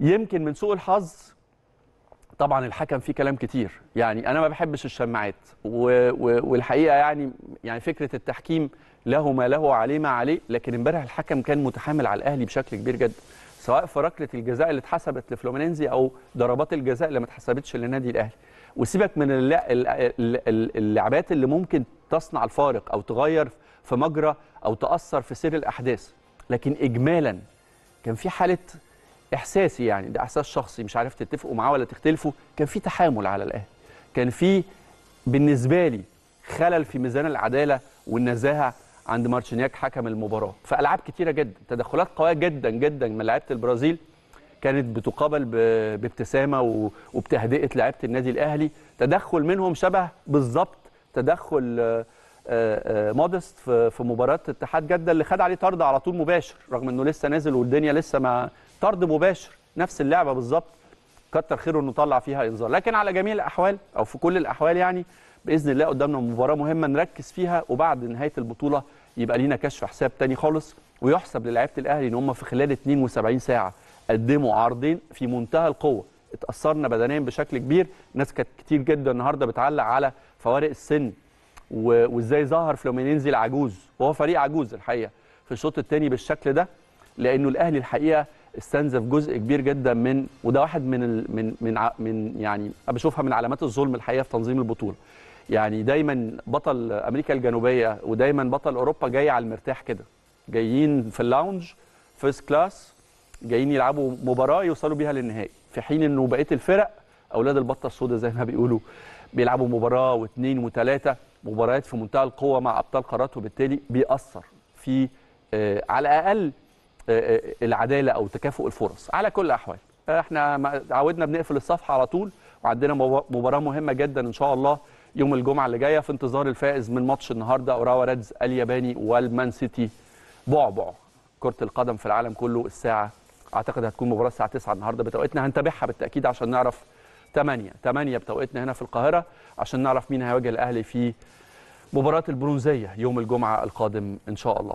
يمكن من سوء الحظ طبعا الحكم فيه كلام كتير يعني انا ما بحبش الشماعات والحقيقه يعني يعني فكره التحكيم له ما له وعليه ما عليه لكن امبارح الحكم كان متحامل على الاهلي بشكل كبير جدا سواء في ركله الجزاء اللي اتحسبت لفلومينينزي او ضربات الجزاء اللي ما اتحسبتش للنادي الاهلي وسيبك من اللعبات اللي ممكن تصنع الفارق او تغير في مجرى او تاثر في سير الاحداث لكن اجمالا كان في حاله احساسي يعني ده احساس شخصي مش عارف تتفقوا معاه ولا تختلفوا كان في تحامل على الاهلي كان في بالنسبه لي خلل في ميزان العداله والنزاهه عند مارشينياك حكم المباراه في العاب كتيره جدا تدخلات قويه جدا جدا من لعيبه البرازيل كانت بتقابل بابتسامه وبتهدئه لعيبه النادي الاهلي تدخل منهم شبه بالظبط تدخل آه، آه، مودست في مباراه اتحاد جده اللي خد عليه طرد على طول مباشر رغم انه لسه نازل والدنيا لسه ما طرد مباشر نفس اللعبه بالظبط كتر خيره انه طلع فيها انذار لكن على جميع الاحوال او في كل الاحوال يعني باذن الله قدامنا مباراه مهمه نركز فيها وبعد نهايه البطوله يبقى لينا كشف حساب تاني خالص ويحسب للاعيبه الاهلي ان هم في خلال 72 ساعه قدموا عرضين في منتهى القوه اتاثرنا بدنيا بشكل كبير ناس كانت كتير جدا النهارده بتعلق على فوارق السن وازاي ظهر فلومينينزي العجوز وهو فريق عجوز الحقيقه في الشوط الثاني بالشكل ده لانه الاهلي الحقيقه استنزف جزء كبير جدا من وده واحد من ال من من من يعني بشوفها من علامات الظلم الحقيقه في تنظيم البطوله يعني دايما بطل امريكا الجنوبيه ودايما بطل اوروبا جاي على المرتاح كده جايين في اللاونج فيرست كلاس جايين يلعبوا مباراه يوصلوا بيها للنهائي في حين انه بقيه الفرق اولاد البطه السوداء زي ما بيقولوا بيلعبوا مباراه واثنين وثلاثه مباريات في منتهى القوه مع ابطال قارات وبالتالي بيأثر في آه، على الاقل آه، آه، العداله او تكافؤ الفرص على كل الاحوال احنا عودنا بنقفل الصفحه على طول وعندنا مباراه مهمه جدا ان شاء الله يوم الجمعه اللي جايه في انتظار الفائز من ماتش النهارده اوراوا ريدز الياباني والمان سيتي بعبع كره القدم في العالم كله الساعه اعتقد هتكون مباراه الساعه 9 النهارده بتوقيتنا هنتابعها بالتاكيد عشان نعرف 8 8 بتوقيتنا هنا في القاهره عشان نعرف مين هيواجه الاهلي في مباراه البرونزيه يوم الجمعه القادم ان شاء الله